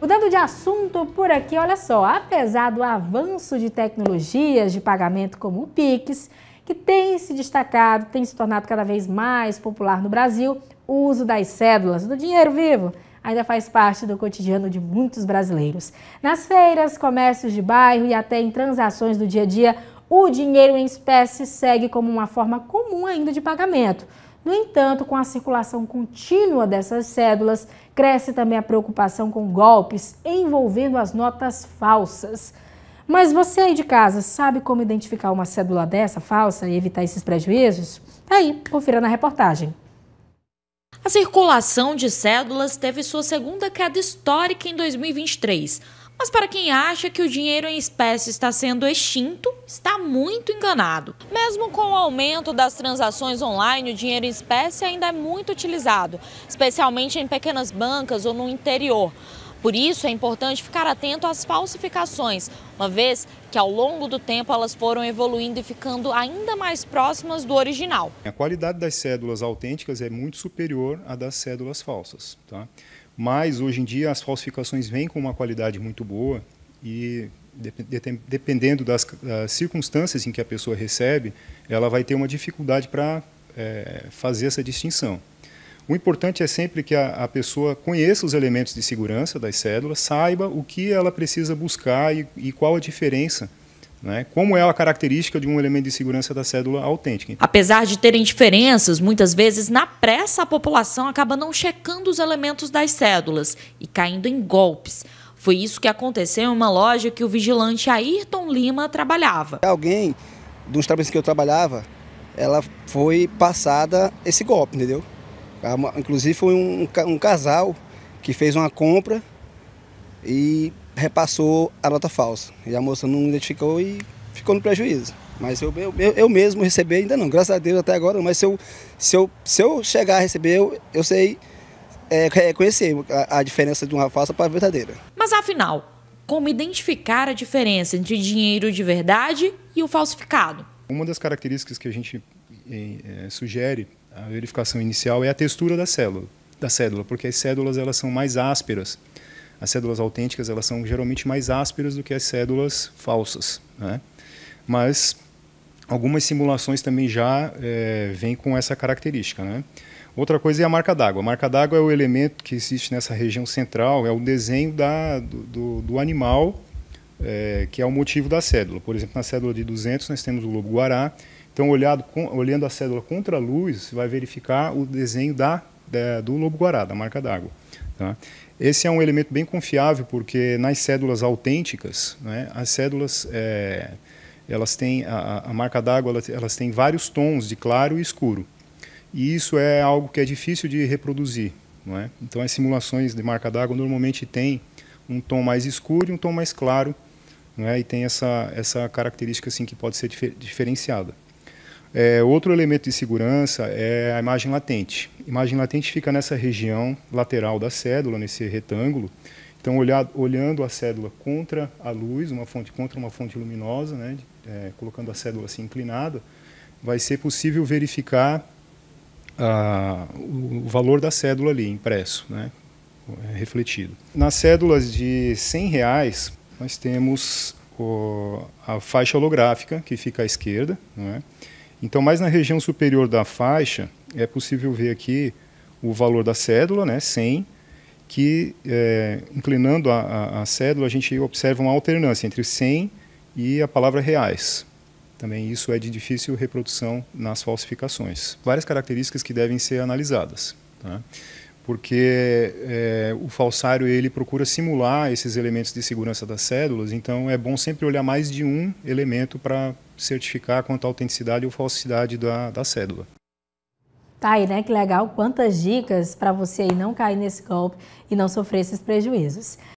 Mudando de assunto por aqui, olha só, apesar do avanço de tecnologias de pagamento como o Pix, que tem se destacado, tem se tornado cada vez mais popular no Brasil, o uso das cédulas, do dinheiro vivo, ainda faz parte do cotidiano de muitos brasileiros. Nas feiras, comércios de bairro e até em transações do dia a dia, o dinheiro em espécie segue como uma forma comum ainda de pagamento. No entanto, com a circulação contínua dessas cédulas, cresce também a preocupação com golpes envolvendo as notas falsas. Mas você aí de casa sabe como identificar uma cédula dessa falsa e evitar esses prejuízos? Tá aí, confira na reportagem. A circulação de cédulas teve sua segunda queda histórica em 2023. Mas para quem acha que o dinheiro em espécie está sendo extinto, está muito enganado. Mesmo com o aumento das transações online, o dinheiro em espécie ainda é muito utilizado, especialmente em pequenas bancas ou no interior. Por isso é importante ficar atento às falsificações, uma vez que ao longo do tempo elas foram evoluindo e ficando ainda mais próximas do original. A qualidade das cédulas autênticas é muito superior à das cédulas falsas. Tá? Mas hoje em dia as falsificações vêm com uma qualidade muito boa e dependendo das, das circunstâncias em que a pessoa recebe, ela vai ter uma dificuldade para é, eh, fazer essa distinção. O importante é sempre que a, a, pessoa conheça os elementos de segurança das cédulas, saiba o que ela precisa buscar e, e qual a diferença né, como é a característica de um elemento de segurança da cédula autêntica. Então, Apesar de terem diferenças, muitas vezes na pressa a população acaba não checando os elementos das cédulas e caindo em golpes. Foi isso que aconteceu em uma loja que o vigilante Ayrton Lima trabalhava. Alguém dos trabalhos que eu trabalhava, ela foi passada esse golpe, entendeu? Inclusive foi um, um casal que fez uma compra e repassou a nota falsa. E a moça não identificou e ficou no prejuízo. Mas eu, eu, eu mesmo recebi ainda não, graças a Deus até agora Mas se eu, se eu, se eu chegar a receber, eu, eu sei é, a, a diferença de uma falsa para a verdadeira. Mas afinal, como identificar a diferença entre dinheiro de verdade e o falsificado? Uma das características que a gente é, é sugere a verificação inicial é a textura da célula, da cédula, porque as cédulas elas são mais ásperas as cédulas autênticas elas são geralmente mais ásperas do que as cédulas falsas, né? mas algumas simulações também já é, vêm com essa característica. Né? Outra coisa é a marca d'água. A marca d'água é o elemento que existe nessa região central, é o desenho da, do, do, do animal, é, que é o motivo da cédula. Por exemplo, na cédula de 200 nós temos o lobo-guará. Então, olhado com, olhando a cédula contra a luz, vai verificar o desenho da é, do lobo-guará, da marca d'água. Tá? Esse é um elemento bem confiável, porque nas cédulas autênticas, né, as cédulas... É, elas têm a, a marca d'água elas têm vários tons de claro e escuro e isso é algo que é difícil de reproduzir não é então as simulações de marca d'água normalmente têm um tom mais escuro e um tom mais claro não é e tem essa essa característica assim que pode ser difer, diferenciada é, outro elemento de segurança é a imagem latente. A imagem latente fica nessa região lateral da cédula, nesse retângulo. Então, olhado, olhando a cédula contra a luz, uma fonte contra uma fonte luminosa, né, é, colocando a cédula assim inclinada, vai ser possível verificar o, o valor da cédula ali impresso, né, é, refletido. Nas cédulas de 100 reais, nós temos o, a faixa holográfica que fica à esquerda, não é? Então, mais na região superior da faixa, é possível ver aqui o valor da cédula, né, 100, que é, inclinando a, a, a, cédula, a gente observa uma alternância entre 100 e a palavra reais. Também isso é de difícil reprodução nas falsificações. Várias características que devem ser analisadas. Tá? porque é, o falsário ele procura simular esses elementos de segurança das cédulas, então é bom sempre olhar mais de um elemento para certificar quanto à autenticidade ou falsidade da, da cédula. Tá aí, né? Que legal. Quantas dicas para você aí não cair nesse golpe e não sofrer esses prejuízos.